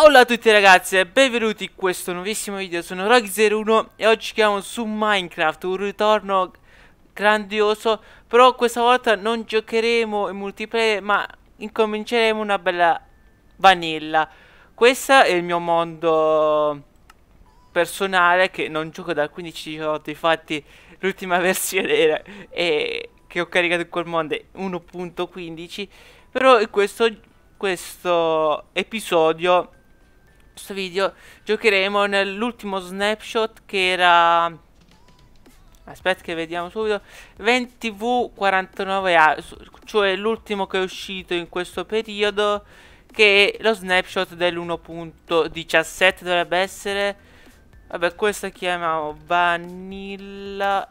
Hola a tutti ragazzi e benvenuti in questo nuovissimo video, sono rocky 01 e oggi siamo su Minecraft, un ritorno grandioso Però questa volta non giocheremo in multiplayer ma incominceremo una bella vanilla Questo è il mio mondo personale che non gioco da 15-18, infatti l'ultima versione è... che ho caricato in quel mondo è 1.15 Però in questo, questo episodio questo video giocheremo nell'ultimo snapshot che era... Aspetta che vediamo subito 20v49a Cioè l'ultimo che è uscito in questo periodo Che è lo snapshot dell'1.17 dovrebbe essere Vabbè questo chiamiamo Vanilla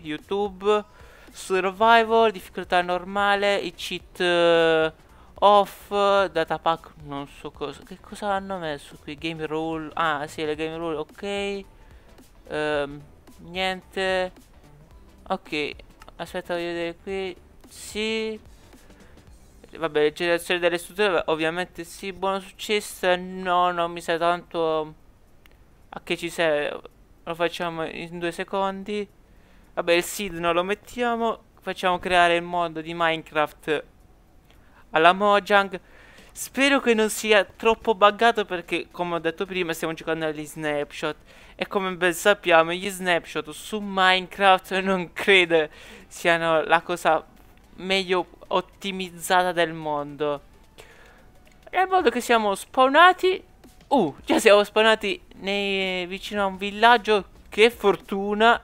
YouTube Survival Difficoltà normale I cheat eh, off data pack non so cosa che cosa hanno messo qui game rule ah sì le game rule ok um, niente ok aspetta voglio vedere qui sì vabbè generazione delle strutture ovviamente sì buon successo no non mi sa tanto a che ci serve lo facciamo in due secondi vabbè il seed non lo mettiamo facciamo creare il mondo di minecraft alla Mojang. Spero che non sia troppo buggato perché, come ho detto prima, stiamo giocando agli snapshot. E come ben sappiamo, gli snapshot su Minecraft non credo siano la cosa meglio ottimizzata del mondo. Nel modo che siamo spawnati... Uh, già siamo spawnati nei, vicino a un villaggio. Che fortuna!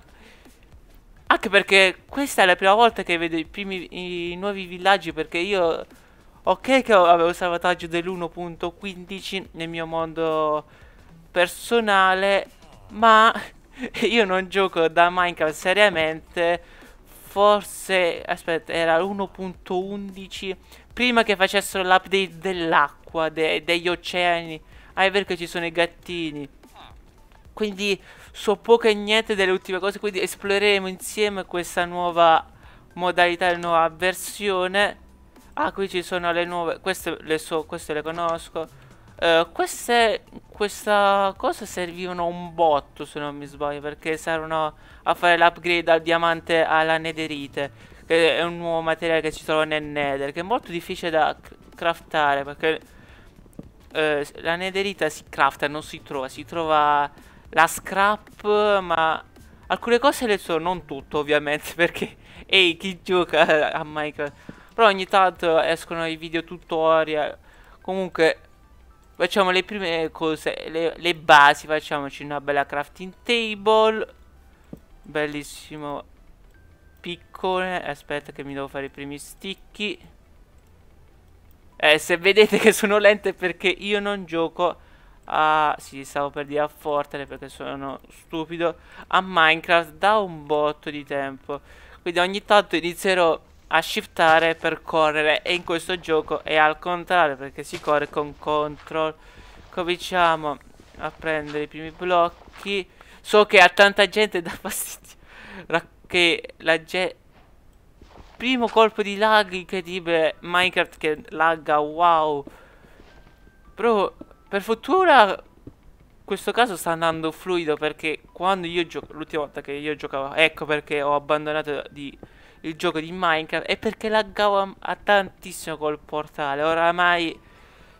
Anche perché questa è la prima volta che vedo i primi i nuovi villaggi perché io Ok che avevo salvataggio dell'1.15 nel mio mondo personale, ma io non gioco da Minecraft seriamente. Forse, aspetta, era 1.11 prima che facessero l'update dell'acqua, de degli oceani. Ah, è vero che ci sono i gattini. Quindi so poco e niente delle ultime cose, quindi esploreremo insieme questa nuova modalità, nuova versione Ah, qui ci sono le nuove. Queste le, so, queste le conosco. Eh, queste. Questa cosa servivano un botto, se non mi sbaglio. Perché servono a fare l'upgrade al diamante alla nederite. Che è un nuovo materiale che ci trova nel nether. Che è molto difficile da craftare. Perché. Eh, la nederita si crafta, non si trova. Si trova la scrap, ma. Alcune cose le so, non tutto ovviamente, perché, ehi, hey, chi gioca a Minecraft? Però ogni tanto escono i video tutorial. Comunque facciamo le prime cose, le, le basi, facciamoci una bella crafting table. Bellissimo piccone. Aspetta che mi devo fare i primi sticchi. Eh, se vedete che sono lente perché io non gioco a... Sì, stavo per dire a Fortnite perché sono stupido. A Minecraft da un botto di tempo. Quindi ogni tanto inizierò a shiftare per correre e in questo gioco è al contrario perché si corre con control cominciamo a prendere i primi blocchi so che ha tanta gente da fastidio che la gente primo colpo di lag incredibile Minecraft che lagga wow però per fortuna questo caso sta andando fluido perché quando io gioco l'ultima volta che io giocavo ecco perché ho abbandonato di il gioco di Minecraft è perché laggavo a tantissimo col portale. Oramai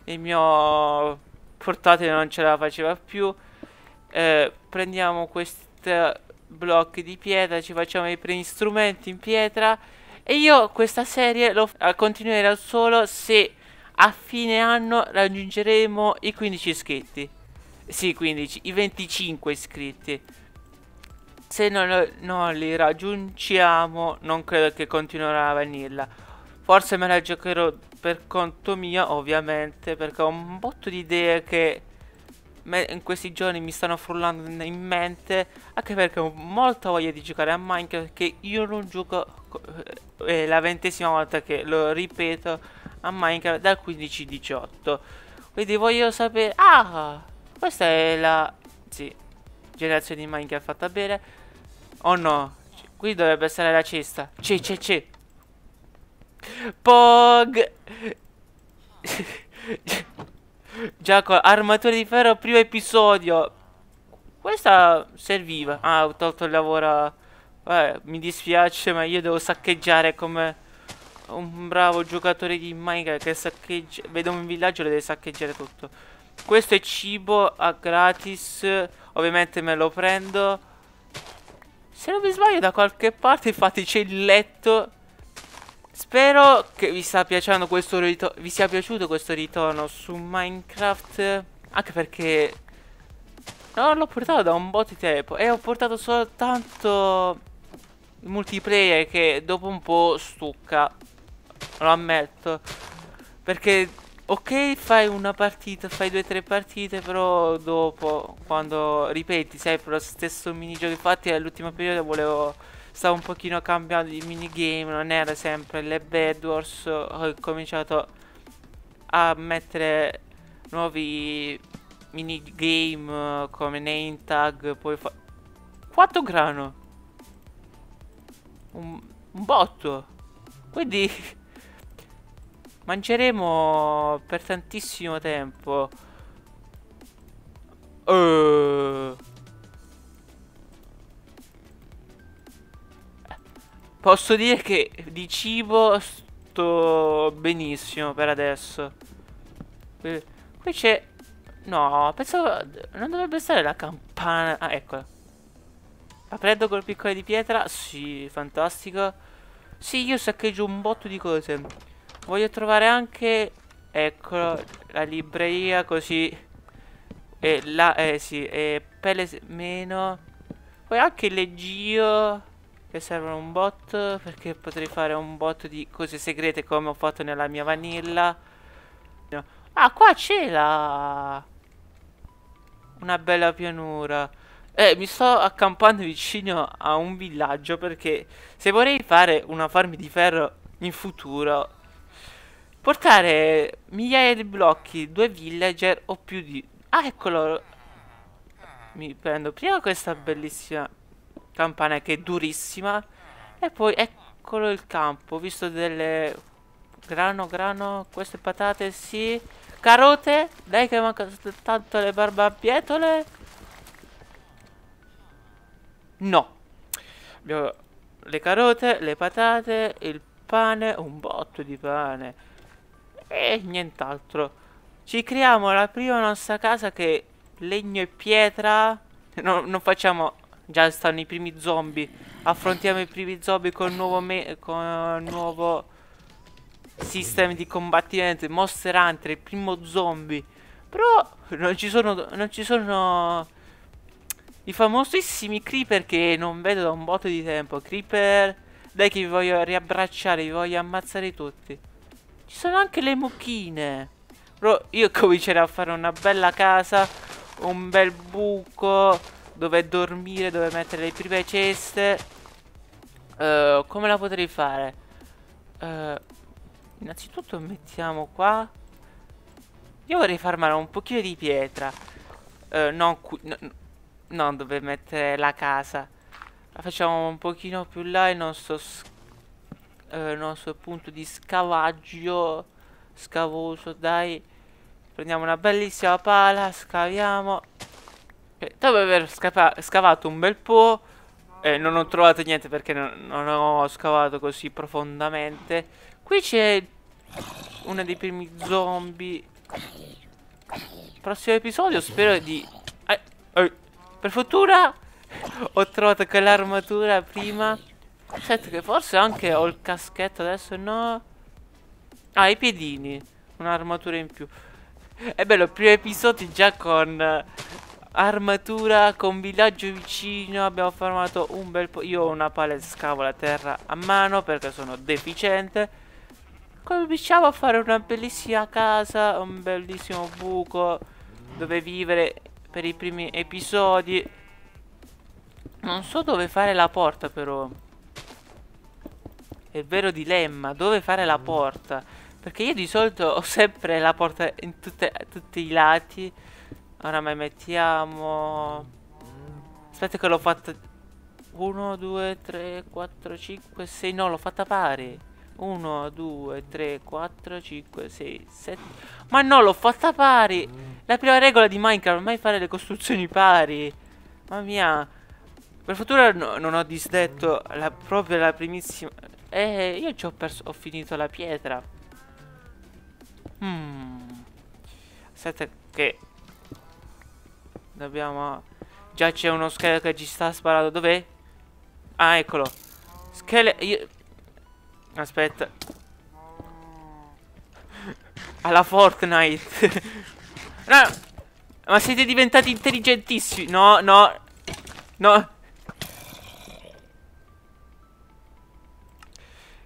il mio portale non ce la faceva più. Eh, prendiamo questi blocchi di pietra, ci facciamo i primi strumenti in pietra. E io questa serie lo eh, continuerò solo se a fine anno raggiungeremo i 15 iscritti. Sì, 15, i 25 iscritti se non, non, li raggiungiamo non credo che continuerà a venirla forse me la giocherò per conto mio ovviamente perché ho un botto di idee che in questi giorni mi stanno frullando in mente anche perché ho molta voglia di giocare a Minecraft che io non gioco eh, è la ventesima volta che lo ripeto a Minecraft dal 15-18 quindi voglio sapere ah questa è la sì, generazione di Minecraft fatta bene Oh no. Qui dovrebbe essere la cesta. C'è c'è c'è Pog. Giacomo, armatura di ferro, primo episodio. Questa serviva. Ah, ho tolto il lavoro. Eh, mi dispiace, ma io devo saccheggiare come un bravo giocatore di Minecraft che saccheggia. Vedo un villaggio e deve saccheggiare tutto. Questo è cibo a gratis. Ovviamente me lo prendo. Se non mi sbaglio da qualche parte infatti c'è il letto Spero che vi stia piacendo questo ritorno Vi sia piaciuto questo ritorno su Minecraft Anche perché Non l'ho portato da un po' di tempo E ho portato soltanto Il multiplayer che dopo un po' stucca Lo ammetto Perché Ok, fai una partita, fai due o tre partite, però dopo, quando ripeti sempre lo stesso minigioco, infatti all'ultimo eh, periodo volevo, stavo un pochino cambiando di minigame, non era sempre le Bad Wars, ho cominciato a mettere nuovi minigame eh, come name tag, poi fa... Quanto grano? Un, un botto! Quindi... Mangeremo per tantissimo tempo. Eh. Posso dire che di cibo sto benissimo per adesso. Qui, c'è... No, pensavo... Non dovrebbe stare la campana... Ah, eccola. La prendo col piccone di pietra? Sì, fantastico. Sì, io saccheggio un botto di cose. Voglio trovare anche... Eccolo, la libreria così... E la... Eh sì, e pelle meno... Poi anche le gio... Che servono un bot perché potrei fare un bot di cose segrete come ho fatto nella mia vanilla. No. Ah, qua c'è la... Una bella pianura. Eh, mi sto accampando vicino a un villaggio perché se vorrei fare una farm di ferro in futuro Portare migliaia di blocchi, due villager o più di... Ah, eccolo! Mi prendo prima questa bellissima campana che è durissima e poi eccolo il campo, ho visto delle... Grano, grano, queste patate, sì. Carote, dai che mancano tanto le barbabietole. No. Abbiamo le carote, le patate, il pane, un botto di pane e nient'altro. Ci creiamo la prima nostra casa che legno e pietra. No, non facciamo. Già stanno i primi zombie. Affrontiamo i primi zombie con il nuovo. con nuovo sistema di combattimento. Monster Hunter, il primo zombie. Però non ci sono. Non ci sono i famosissimi creeper che non vedo da un botto di tempo. Creeper. Dai che vi voglio riabbracciare, vi voglio ammazzare tutti. Ci sono anche le mucchine. Però io comincerò a fare una bella casa, un bel buco dove dormire, dove mettere le prime ceste. Uh, come la potrei fare? Uh, innanzitutto mettiamo qua. Io vorrei farmela un pochino di pietra. Uh, non qui... No, non dove mettere la casa. La facciamo un pochino più là e non sto scherzando eh, nostro punto di scavaggio scavoso dai prendiamo una bellissima pala scaviamo eh, dopo aver scavato un bel po' eh, non ho trovato niente perché non, non ho scavato così profondamente qui c'è uno dei primi zombie prossimo episodio spero di eh, eh, per fortuna ho trovato quell'armatura prima Aspetta che forse anche ho il caschetto adesso, no? Ah, i piedini. Un'armatura in più. È bello, primo episodio già con eh, armatura, con villaggio vicino. Abbiamo formato un bel po'. Io ho una pala e scavo la terra a mano perché sono deficiente. Cominciamo a fare una bellissima casa, un bellissimo buco dove vivere per i primi episodi. Non so dove fare la porta però è il vero dilemma, dove fare la mm. porta? Perché io di solito ho sempre la porta in tutte, tutti i lati. ora mai mettiamo... Mm. Aspetta che l'ho fatta... 1, 2, 3, 4, 5, 6... No, l'ho fatta pari. 1, 2, 3, 4, 5, 6, 7... Ma no, l'ho fatta pari! Mm. La prima regola di Minecraft, mai fare le costruzioni pari. Mamma mia. Per fortuna no, non ho disdetto la, proprio la primissima eh, io ci ho perso... Ho finito la pietra. Hmm. Aspetta che... Dobbiamo... Già c'è uno scheletro che ci sta sparando. Dov'è? Ah, eccolo. Schele. Io... Aspetta. Alla Fortnite. no. Ma siete diventati intelligentissimi. No, no. No.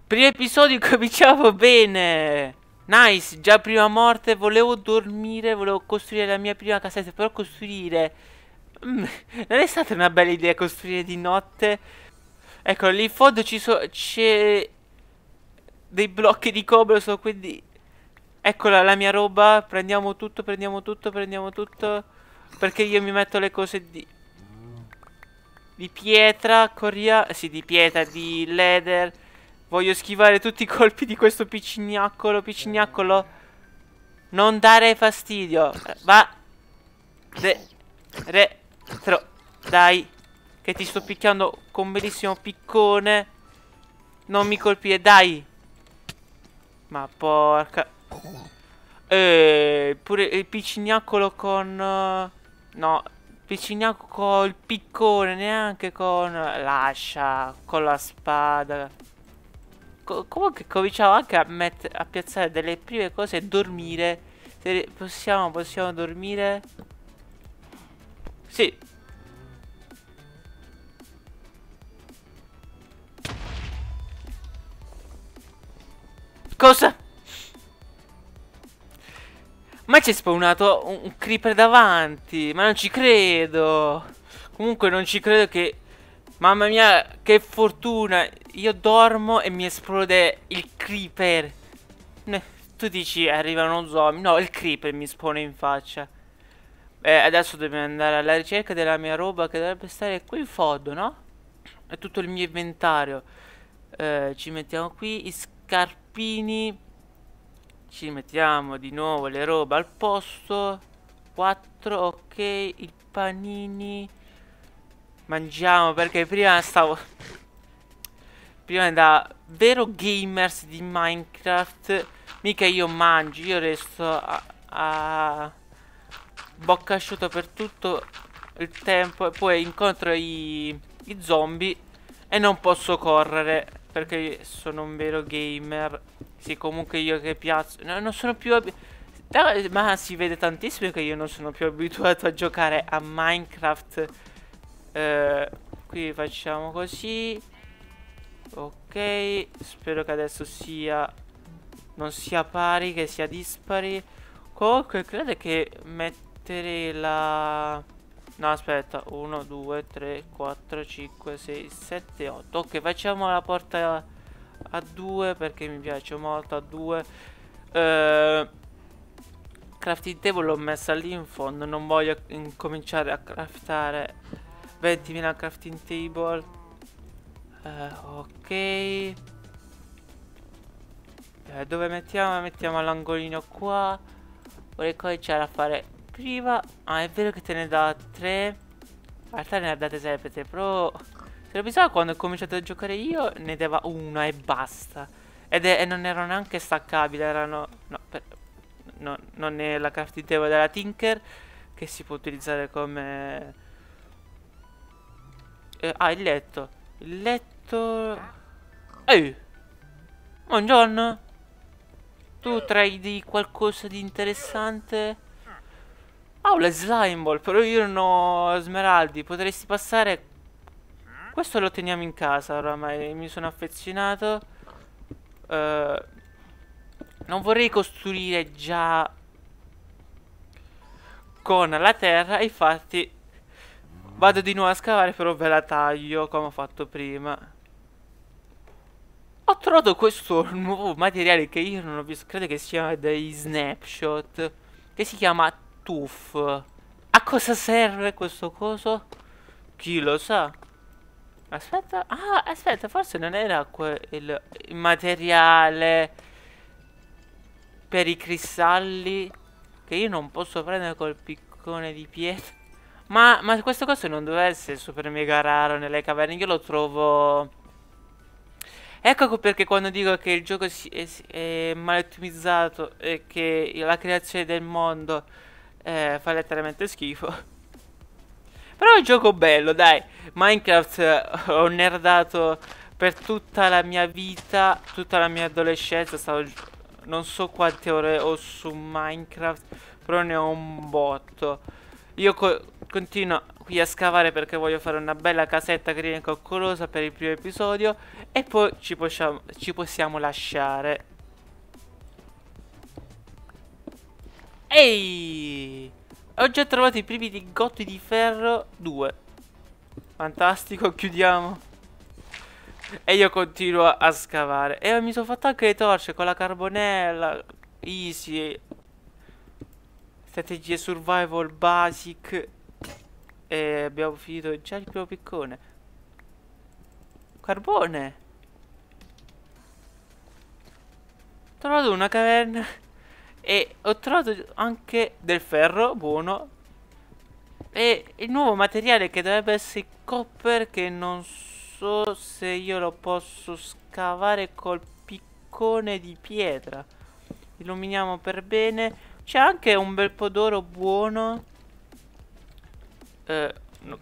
Primo episodio cominciamo bene. Nice, già prima morte, volevo dormire, volevo costruire la mia prima casetta, però costruire... Mm, non è stata una bella idea costruire di notte. Ecco, lì in fondo ci sono... c'è... dei blocchi di cobro, so, quindi... Eccola la mia roba, prendiamo tutto, prendiamo tutto, prendiamo tutto. Perché io mi metto le cose di... Di pietra, corria... Sì, di pietra, di leather Voglio schivare tutti i colpi di questo piccignaccolo, piccignaccolo. Non dare fastidio. Va. Re. Re. Tro. Dai. Che ti sto picchiando con un bellissimo piccone. Non mi colpire, dai. Ma porca. Eh, pure il piccignaccolo con... Eh, no, piccignaccolo col piccone, neanche con... Lascia, con la spada co- comunque cominciamo anche a, met- a piazzare delle prime cose e dormire. Se possiamo, possiamo dormire. Sì. Cosa? Ma c'è spawnato un creeper davanti. Ma non ci credo. Comunque non ci credo che Mamma mia, che fortuna. Io dormo e mi esplode il creeper. Tu dici arrivano zombie. No, il creeper mi espone in faccia. Beh, adesso dobbiamo andare alla ricerca della mia roba che dovrebbe stare qui in fondo, no? È tutto il mio inventario. Eh, ci mettiamo qui i scarpini. Ci mettiamo di nuovo le robe al posto. 4, ok, i panini. Mangiamo perché prima stavo... Prima da vero gamers di Minecraft Mica io mangio, io resto a, a bocca asciutta per tutto il tempo E poi incontro i, i zombie E non posso correre perché sono un vero gamer Sì, comunque io che piazzo no, non sono più... Ma si vede tantissimo che io non sono più abituato a giocare a Minecraft eh, qui facciamo così ok spero che adesso sia non sia pari che sia dispari comunque credo che mettere la no aspetta 1 2 3 4 5 6 7 8 ok facciamo la porta a 2 perché mi piace molto a 2 eh, crafting table l'ho messa lì in fondo non voglio incominciare a craftare 20.000 crafting table. Uh, ok. Eh, dove mettiamo? Mettiamo all'angolino qua. Vorrei cominciare a fare prima Ah, è vero che te ne da 3. In realtà ne ha date sempre 3, però... Se lo pensavo quando ho cominciato a giocare io ne dava una e basta. Ed è, e non erano neanche staccabili, erano... No, per, no non è la crafting table della Tinker che si può utilizzare come eh, ah, il letto. Il letto... Ehi! Buongiorno! Tu tradi qualcosa di interessante? Ah, oh, le slime ball, però io non ho smeraldi. Potresti passare... Questo lo teniamo in casa, oramai mi sono affezionato. Uh, non vorrei costruire già con la terra, infatti Vado di nuovo a scavare però ve la taglio come ho fatto prima Ho trovato questo nuovo materiale che io non ho visto Credo che sia dei snapshot Che si chiama tuff A cosa serve questo coso? Chi lo sa? Aspetta Ah aspetta forse non era quel materiale Per i cristalli Che io non posso prendere col piccone di pietra ma, ma questo coso non doveva essere super mega raro nelle caverne. Io lo trovo... Ecco perché quando dico che il gioco è, è mal ottimizzato e che la creazione del mondo eh, fa letteralmente schifo. Però è un gioco bello, dai. Minecraft eh, ho nerdato per tutta la mia vita, tutta la mia adolescenza. Stavo non so quante ore ho su Minecraft, però ne ho un botto. Io co Continuo qui a scavare perché voglio fare una bella casetta carina e coccolosa per il primo episodio E poi ci possiamo, ci possiamo lasciare Ehi! Ho già trovato i primi di di ferro 2 Fantastico, chiudiamo e io continuo a scavare E mi sono fatto anche le torce con la carbonella Easy Strategie survival basic e abbiamo finito già il primo piccone. Carbone! Ho trovato una caverna. E ho trovato anche del ferro buono. E il nuovo materiale che dovrebbe essere il copper che non so se io lo posso scavare col piccone di pietra. Illuminiamo per bene. C'è anche un bel po' d'oro buono eh, non,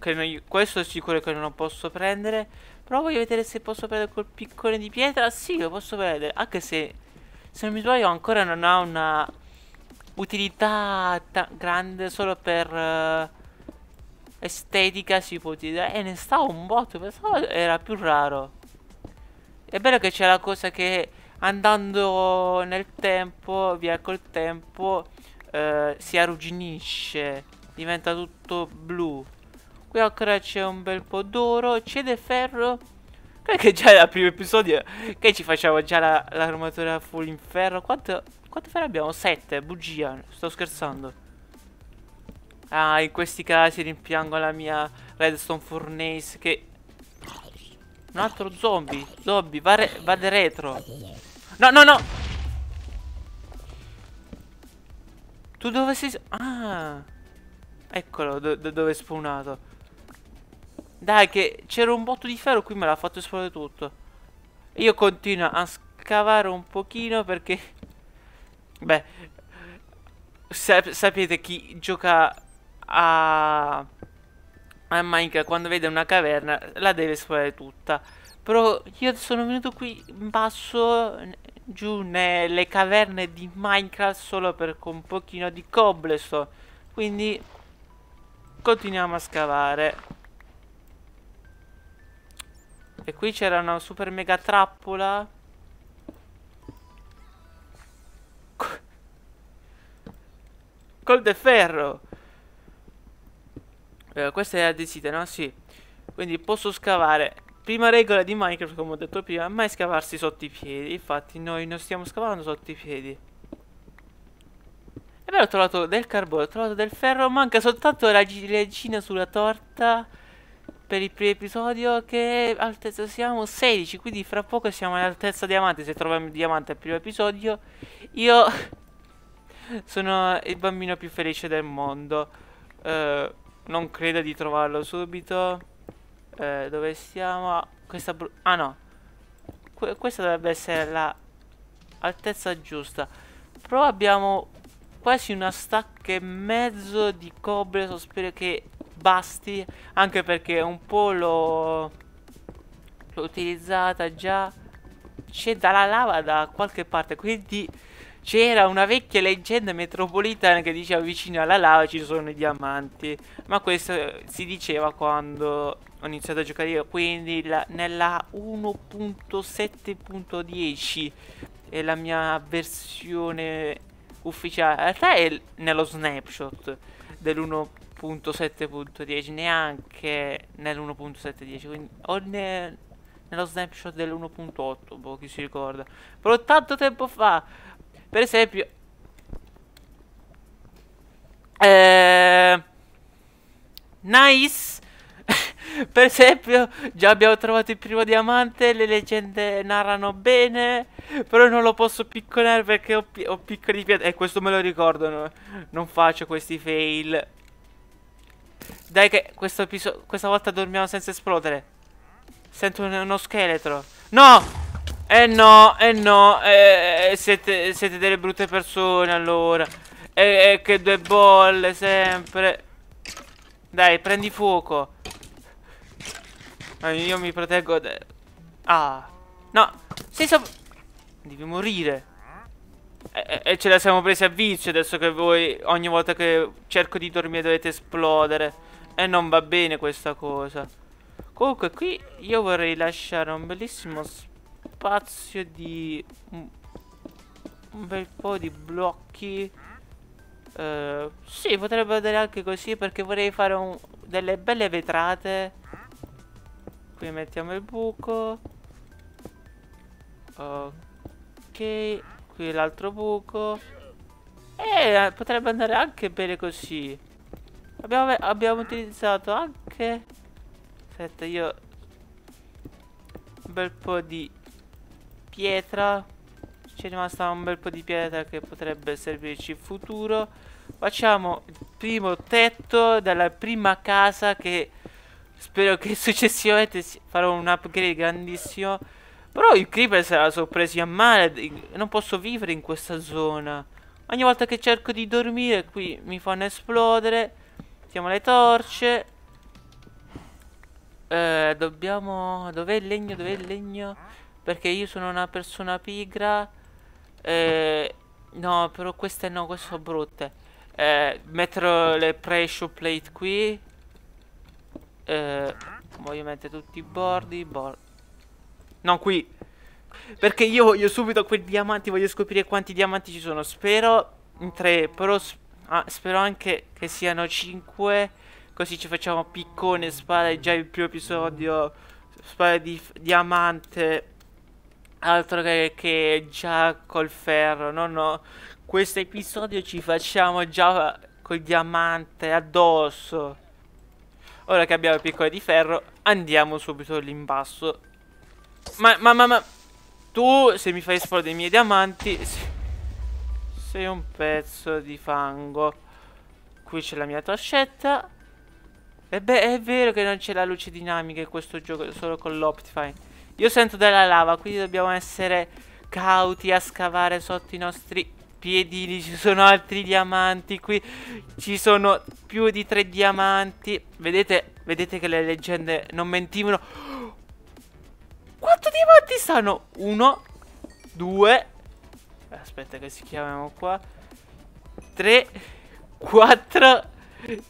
questo è sicuro che non lo posso prendere Però voglio vedere se posso prendere quel piccone di pietra Sì, lo posso prendere Anche se, se non mi sbaglio, ancora non ha una utilità grande Solo per eh, estetica si può dire E eh, ne sta un botto Pensavo era più raro È bello che c'è la cosa che andando nel tempo, via col tempo eh, Si arrugginisce diventa tutto blu. Qui ancora c'è un bel po' d'oro. C'è del ferro. Credo che già dal primo episodio che ci facciamo già l'armatura la, full in ferro. Quanto, quanto ferro abbiamo? Sette, bugia. Sto scherzando. Ah, in questi casi rimpiango la mia redstone furnace che... Un altro zombie. Zombie, va, re va de retro. No, no, no. Tu dove sei? Ah. Eccolo, do do dove è spawnato. Dai, che c'era un botto di ferro qui, me l'ha fatto esplodere tutto. Io continuo a scavare un pochino perché... Beh... Sap sapete chi gioca a... a Minecraft quando vede una caverna la deve esplodere tutta. Però io sono venuto qui in basso giù nelle caverne di Minecraft solo per un pochino di cobblestone. Quindi Continuiamo a scavare. E qui c'era una super mega trappola. Col de ferro. Eh, questa è la desita, no? Sì. Quindi posso scavare. Prima regola di Minecraft, come ho detto prima, mai scavarsi sotto i piedi. Infatti noi non stiamo scavando sotto i piedi. Allora ho trovato del carbone, ho trovato del ferro, manca soltanto la gilecina sulla torta per il primo episodio che altezza siamo 16, quindi fra poco siamo all'altezza diamante, se troviamo il diamante al primo episodio io sono il bambino più felice del mondo. Uh, non credo di trovarlo subito. Uh, dove siamo? Ah, questa ah no. Qu questa dovrebbe essere la giusta. Però abbiamo quasi una stacca e mezzo di cobblestone spero che basti anche perché un po' l'ho utilizzata già c'è dalla lava da qualche parte quindi c'era una vecchia leggenda metropolitana che diceva vicino alla lava ci sono i diamanti ma questo si diceva quando ho iniziato a giocare io quindi la, nella 1.7.10 è la mia versione ufficiale. In realtà è nello snapshot dell'1.7.10, neanche nell'1.7.10, quindi o ne, nello snapshot dell'1.8, boh, chi si ricorda. Però tanto tempo fa, per esempio... Eh, nice per esempio, già abbiamo trovato il primo diamante, le leggende narrano bene, però non lo posso picconare perché ho, pi ho piccoli piatti. E eh, questo me lo ricordo, no? non faccio questi fail. Dai che questa volta dormiamo senza esplodere. Sento uno scheletro. No! Eh no, eh no, eh, eh siete, siete delle brutte persone allora. E eh, eh, che due bolle sempre. Dai, prendi fuoco. Ah, io mi proteggo da... Ah. No. Sei sopra... Devi morire. E, e, ce la siamo presi a vizio adesso che voi ogni volta che cerco di dormire dovete esplodere. E non va bene questa cosa. Comunque qui io vorrei lasciare un bellissimo spazio di... Un bel po' di blocchi. Uh, sì, potrebbe andare anche così perché vorrei fare un... delle belle vetrate qui mettiamo il buco ok qui l'altro buco e eh, potrebbe andare anche bene così abbiamo, abbiamo utilizzato anche aspetta io un bel po' di pietra Ci è rimasta un bel po' di pietra che potrebbe servirci in futuro facciamo il primo tetto della prima casa che Spero che successivamente farò un upgrade grandissimo. Però il creeper sarà sorpresi a male. Non posso vivere in questa zona. Ogni volta che cerco di dormire qui mi fanno esplodere. Mettiamo le torce. Eh, dobbiamo... Dov'è il legno? Dov'è il legno? Perché io sono una persona pigra. Eh, no, però queste no, queste sono brutte. Eh, metterò le pressure plate qui eh, voglio mettere tutti i bordi bo non qui perché io voglio subito quei diamanti voglio scoprire quanti diamanti ci sono spero in tre però sp ah, spero anche che siano cinque. così ci facciamo piccone spada già il primo episodio spada di diamante altro che, che già col ferro no no questo episodio ci facciamo già eh, col diamante addosso Ora che abbiamo il piccolo di ferro, andiamo subito lì in basso. Ma, ma, ma, ma... Tu, se mi fai esplodere i miei diamanti... Sei un pezzo di fango. Qui c'è la mia toscetta. E beh, è vero che non c'è la luce dinamica in questo gioco, solo con l'Optifine. Io sento della lava, quindi dobbiamo essere cauti a scavare sotto i nostri piedini, ci sono altri diamanti qui, ci sono più di tre diamanti. Vedete, vedete che le leggende non mentivano. Quanti diamanti stanno? Uno, due, aspetta che si chiamiamo qua, tre, quattro,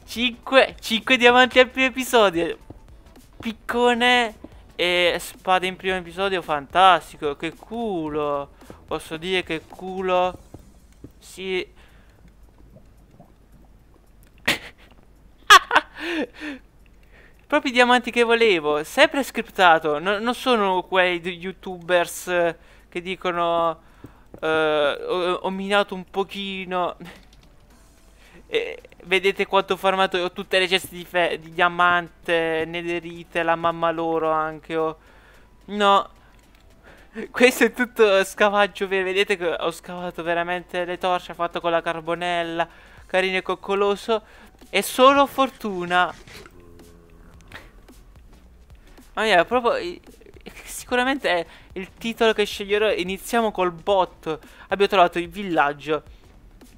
cinque, cinque diamanti al primo episodio. Piccone e spada in primo episodio, fantastico, che culo. Posso dire che culo... Sì. Proprio i diamanti che volevo, sempre scriptato, no, non sono quei youtubers eh, che dicono uh, ho, ho minato un pochino... E vedete quanto ho formato ho tutte le ceste di, di diamante, nederite, la mamma loro anche. Oh. No, questo è tutto scavaggio vero. Vedete che ho scavato veramente le torce. Ho Fatto con la carbonella. Carino e coccoloso. E solo fortuna. Ma mia, proprio... Sicuramente è il titolo che sceglierò. Iniziamo col bot. Abbiamo trovato il villaggio.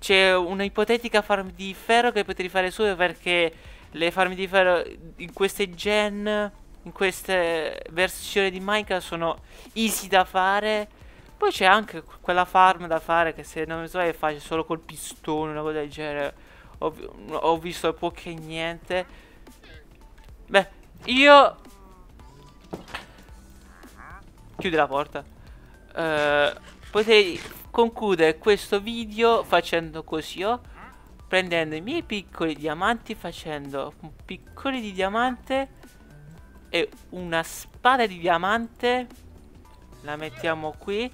C'è una ipotetica farm di ferro che potrei fare solo perché le farm di ferro in queste gen in queste versioni di Minecraft sono easy da fare. Poi c'è anche quella farm da fare che se non mi sbaglio fai solo col pistone, una cosa del genere. Ho, ho visto poche niente. Beh, io... Chiudi la porta. Uh, eh, potrei concludere questo video facendo così, oh, prendendo i miei piccoli diamanti, facendo un piccolo di diamante e una spada di diamante La mettiamo qui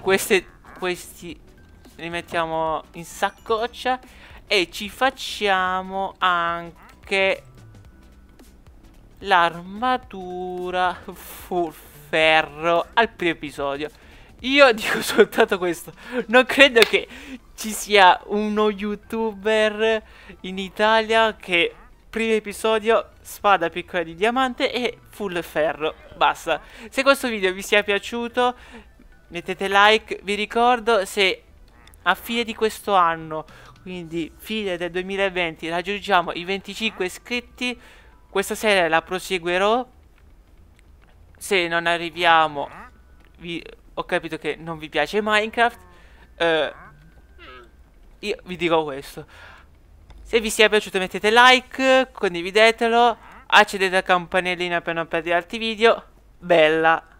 Queste, Questi li mettiamo in saccoccia E ci facciamo anche L'armatura full ferro al primo episodio io dico soltanto questo, non credo che ci sia uno youtuber in Italia che primo episodio spada piccola di diamante e full ferro basta se questo video vi sia piaciuto mettete like vi ricordo se a fine di questo anno quindi fine del 2020 raggiungiamo i 25 iscritti questa serie la proseguirò se non arriviamo vi, ho capito che non vi piace Minecraft eh, io vi dico questo se vi sia piaciuto mettete like, condividetelo, accendete la campanellina per non perdere altri video. Bella!